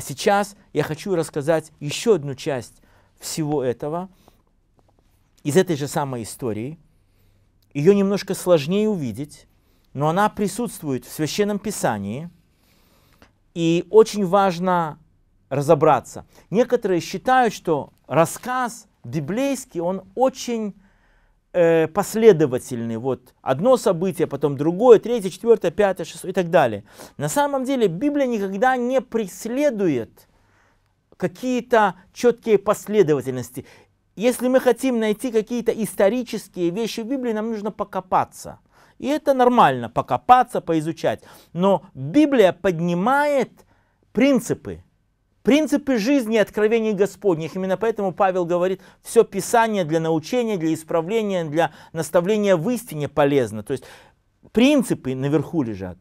А сейчас я хочу рассказать еще одну часть всего этого из этой же самой истории. Ее немножко сложнее увидеть, но она присутствует в Священном Писании, и очень важно разобраться. Некоторые считают, что рассказ библейский, он очень Э, последовательный Вот одно событие, потом другое, третье, четвертое, пятое, шестое и так далее. На самом деле Библия никогда не преследует какие-то четкие последовательности. Если мы хотим найти какие-то исторические вещи в Библии, нам нужно покопаться. И это нормально, покопаться, поизучать. Но Библия поднимает принципы, Принципы жизни и откровений Господних. Именно поэтому Павел говорит, все Писание для научения, для исправления, для наставления в истине полезно. То есть принципы наверху лежат.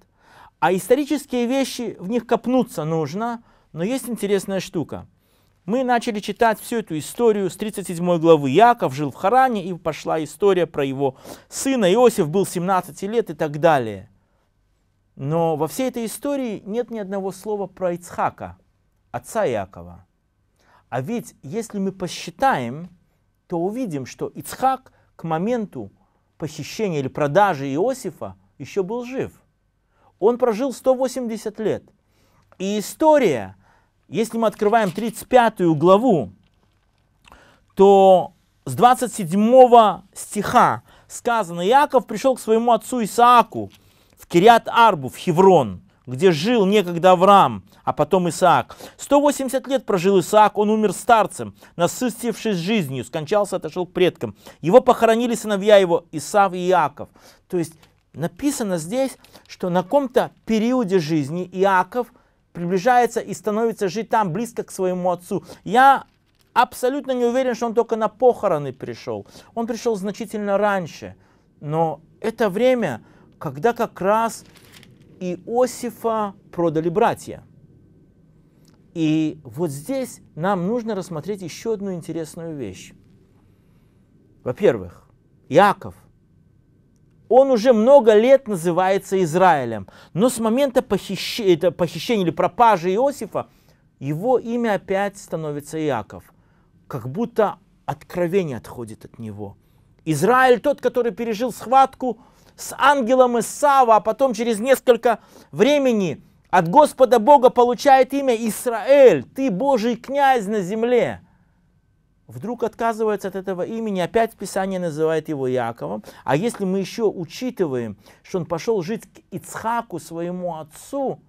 А исторические вещи, в них копнуться нужно. Но есть интересная штука. Мы начали читать всю эту историю с 37 главы. Яков жил в Харане, и пошла история про его сына. Иосиф был 17 лет и так далее. Но во всей этой истории нет ни одного слова про Ицхака – отца Якова. А ведь если мы посчитаем, то увидим, что Ицхак к моменту похищения или продажи Иосифа еще был жив. Он прожил 180 лет. И история, если мы открываем 35 главу, то с 27 стиха сказано, Яков пришел к своему отцу Исааку в Кириат-Арбу, в Хеврон – где жил некогда Авраам, а потом Исаак. 180 лет прожил Исаак, он умер старцем, насытившись жизнью, скончался, отошел к предкам. Его похоронили сыновья его Исав и Иаков. То есть написано здесь, что на каком-то периоде жизни Иаков приближается и становится жить там, близко к своему отцу. Я абсолютно не уверен, что он только на похороны пришел. Он пришел значительно раньше. Но это время, когда как раз Иосифа продали братья. И вот здесь нам нужно рассмотреть еще одну интересную вещь. Во-первых, Иаков, он уже много лет называется Израилем, но с момента похищения, похищения или пропажи Иосифа его имя опять становится Иаков, как будто откровение отходит от него. Израиль, тот, который пережил схватку, с ангелом Исава, а потом через несколько времени от Господа Бога получает имя Израиль, ты Божий князь на земле. Вдруг отказывается от этого имени, опять Писание называет его Яковом. А если мы еще учитываем, что он пошел жить к Ицхаку, своему отцу,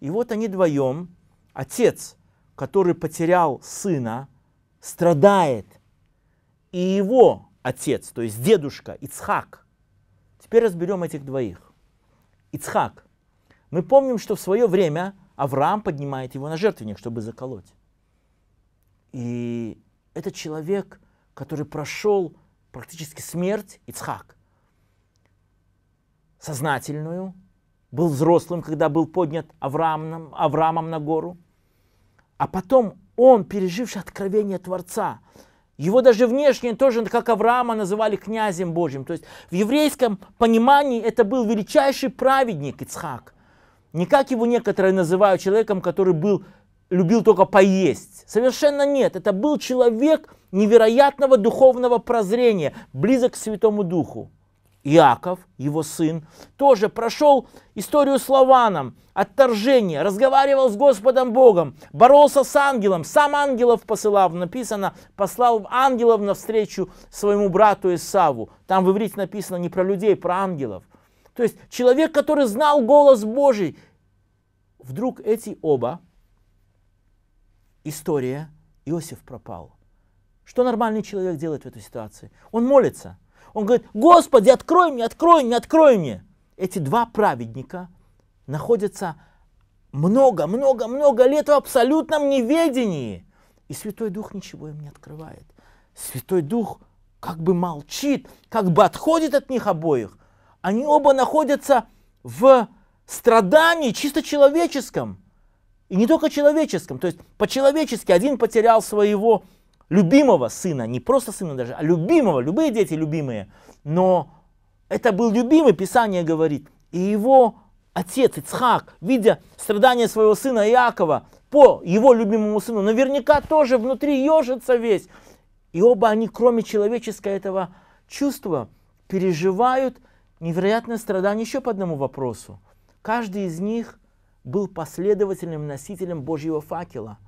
и вот они вдвоем, отец, который потерял сына, страдает, и его отец, то есть дедушка Ицхак – Теперь разберем этих двоих. Ицхак. Мы помним, что в свое время Авраам поднимает его на жертвенник, чтобы заколоть. И этот человек, который прошел практически смерть, Ицхак, сознательную, был взрослым, когда был поднят Авраамом, Авраамом на гору, а потом он, переживший откровение Творца, его даже внешне тоже, как Авраама, называли князем Божьим. То есть в еврейском понимании это был величайший праведник Ицхак. Не как его некоторые называют человеком, который был, любил только поесть. Совершенно нет. Это был человек невероятного духовного прозрения, близок к Святому Духу. Иаков, его сын, тоже прошел историю с Лаваном, отторжение, разговаривал с Господом Богом, боролся с ангелом, сам ангелов посылал, написано, послал ангелов навстречу своему брату Исаву. Там в иврите написано не про людей, про ангелов. То есть человек, который знал голос Божий, вдруг эти оба, история, Иосиф пропал. Что нормальный человек делает в этой ситуации? Он молится – он говорит, Господи, открой мне, открой мне, открой мне. Эти два праведника находятся много-много-много лет в абсолютном неведении. И Святой Дух ничего им не открывает. Святой Дух как бы молчит, как бы отходит от них обоих. Они оба находятся в страдании чисто человеческом. И не только человеческом. То есть по-человечески один потерял своего любимого сына, не просто сына даже, а любимого, любые дети любимые, но это был любимый, Писание говорит, и его отец Ицхак, видя страдания своего сына Иакова по его любимому сыну, наверняка тоже внутри ежится весь. И оба они, кроме человеческого этого чувства, переживают невероятное страдание еще по одному вопросу. Каждый из них был последовательным носителем Божьего факела,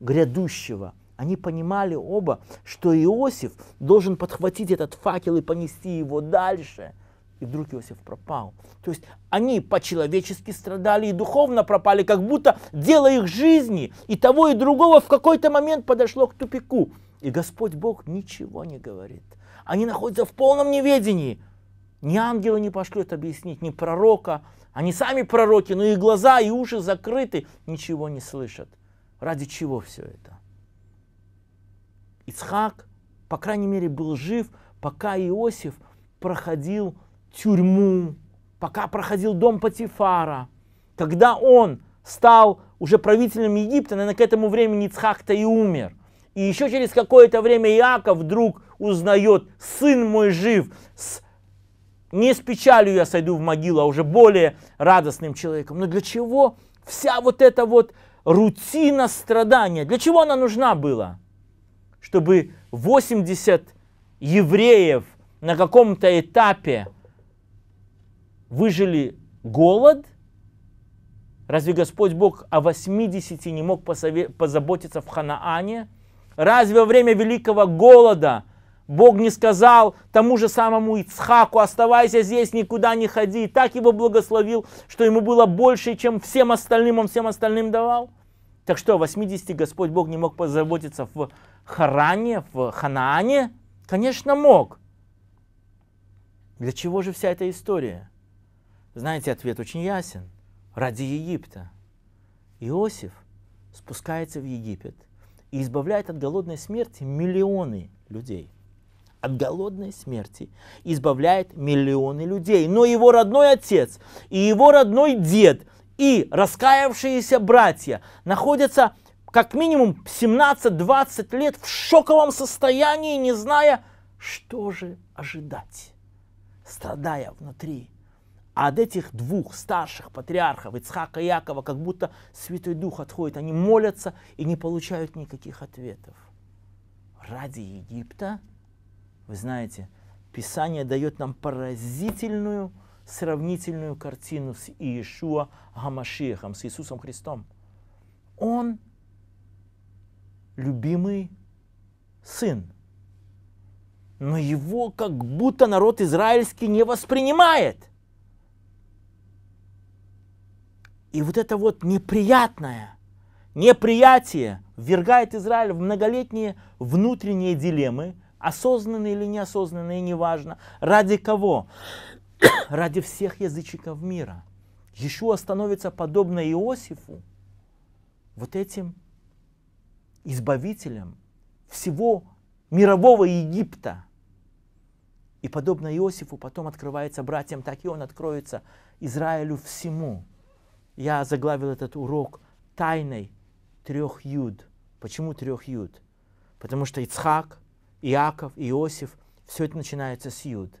грядущего – они понимали оба, что Иосиф должен подхватить этот факел и понести его дальше. И вдруг Иосиф пропал. То есть они по-человечески страдали и духовно пропали, как будто дело их жизни и того и другого в какой-то момент подошло к тупику. И Господь Бог ничего не говорит. Они находятся в полном неведении. Ни ангела не пошлет объяснить, ни пророка. Они сами пророки, но их глаза и уши закрыты, ничего не слышат. Ради чего все это? Ицхак, по крайней мере, был жив, пока Иосиф проходил тюрьму, пока проходил дом Патифара. Когда он стал уже правителем Египта, наверное, к этому времени Ицхак-то и умер. И еще через какое-то время Иаков вдруг узнает, сын мой жив, с, не с печалью я сойду в могилу, а уже более радостным человеком. Но для чего вся вот эта вот рутина страдания? Для чего она нужна была? чтобы 80 евреев на каком-то этапе выжили голод? Разве Господь Бог о 80 не мог позаботиться в Ханаане? Разве во время великого голода Бог не сказал тому же самому Ицхаку, оставайся здесь, никуда не ходи, и так его благословил, что ему было больше, чем всем остальным, он всем остальным давал? Так что, 80 Господь Бог не мог позаботиться в Харане, в Ханаане? Конечно, мог. Для чего же вся эта история? Знаете, ответ очень ясен. Ради Египта. Иосиф спускается в Египет и избавляет от голодной смерти миллионы людей. От голодной смерти избавляет миллионы людей. Но его родной отец и его родной дед и раскаявшиеся братья находятся как минимум 17-20 лет в шоковом состоянии, не зная, что же ожидать, страдая внутри. А от этих двух старших патриархов, Ицхака и Якова, как будто Святой Дух отходит. Они молятся и не получают никаких ответов. Ради Египта, вы знаете, Писание дает нам поразительную сравнительную картину с Иешуа Гамашихом, с Иисусом Христом. Он любимый сын. Но его как будто народ израильский не воспринимает. И вот это вот неприятное, неприятие ввергает Израиль в многолетние внутренние дилеммы, осознанные или неосознанные, неважно. Ради кого? Ради всех язычников мира. Ишуа становится подобно Иосифу вот этим избавителем всего мирового Египта. И подобно Иосифу потом открывается братьям, так и он откроется Израилю всему. Я заглавил этот урок тайной трех юд. Почему трех юд? Потому что Ицхак, Иаков, Иосиф, все это начинается с юд.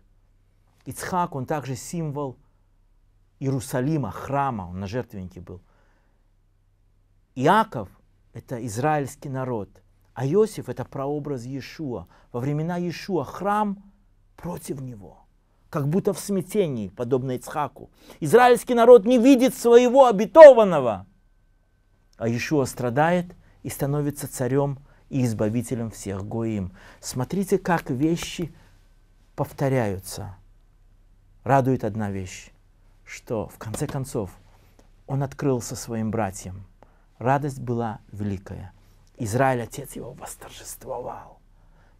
Ицхак, он также символ Иерусалима, храма, он на жертвеннике был. Иаков это израильский народ, а Иосиф – это прообраз Иешуа. Во времена Иешуа храм против него, как будто в смятении, подобно Ицхаку. Израильский народ не видит своего обетованного, а Иешуа страдает и становится царем и избавителем всех Гоим. Смотрите, как вещи повторяются. Радует одна вещь, что в конце концов он открылся своим братьям – радость была великая. Израиль, отец его, восторжествовал.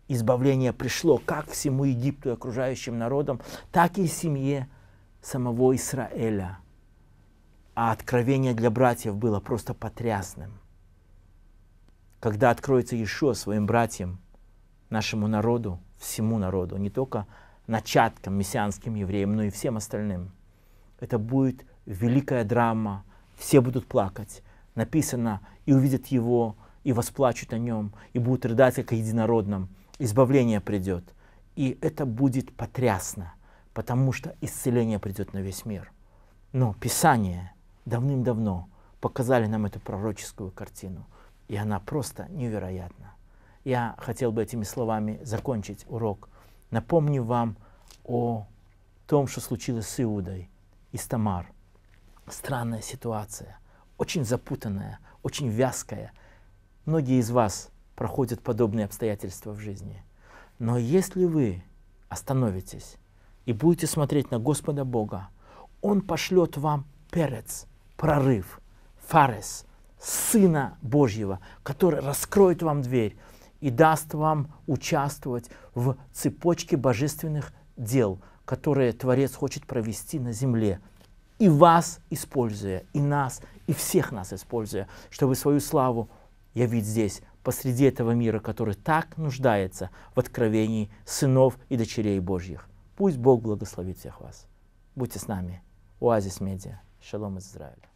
Избавление пришло как всему Египту и окружающим народам, так и семье самого Израиля. А откровение для братьев было просто потрясным. Когда откроется Ишуа своим братьям, нашему народу, всему народу, не только начаткам, мессианским евреям, но и всем остальным, это будет великая драма, все будут плакать, написано, и увидят его, и восплачут о нем, и будут рыдать, как о единородном. Избавление придет. И это будет потрясно, потому что исцеление придет на весь мир. Но Писание давным-давно показали нам эту пророческую картину, и она просто невероятна. Я хотел бы этими словами закончить урок. Напомню вам о том, что случилось с Иудой и с Тамар. Странная ситуация – очень запутанная, очень вязкая. Многие из вас проходят подобные обстоятельства в жизни. Но если вы остановитесь и будете смотреть на Господа Бога, Он пошлет вам перец, прорыв, фарес, Сына Божьего, который раскроет вам дверь и даст вам участвовать в цепочке божественных дел, которые Творец хочет провести на земле – и вас используя, и нас, и всех нас используя, чтобы свою славу явить здесь, посреди этого мира, который так нуждается в откровении сынов и дочерей Божьих. Пусть Бог благословит всех вас. Будьте с нами. Оазис Медиа. Шалом из Израиля.